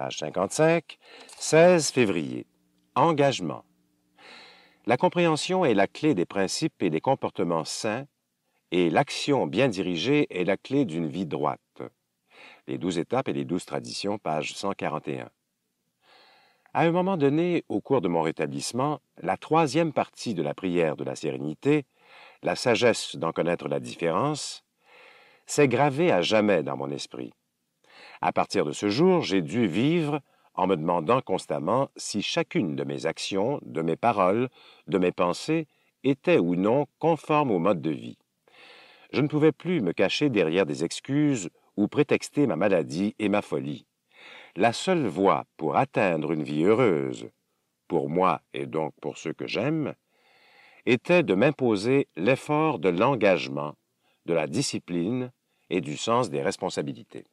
page 55, 16 février. Engagement. La compréhension est la clé des principes et des comportements sains et l'action bien dirigée est la clé d'une vie droite. Les douze étapes et les douze traditions, page 141. À un moment donné, au cours de mon rétablissement, la troisième partie de la prière de la sérénité, la sagesse d'en connaître la différence, s'est gravée à jamais dans mon esprit. À partir de ce jour, j'ai dû vivre en me demandant constamment si chacune de mes actions, de mes paroles, de mes pensées était ou non conforme au mode de vie. Je ne pouvais plus me cacher derrière des excuses ou prétexter ma maladie et ma folie. La seule voie pour atteindre une vie heureuse, pour moi et donc pour ceux que j'aime, était de m'imposer l'effort de l'engagement, de la discipline et du sens des responsabilités.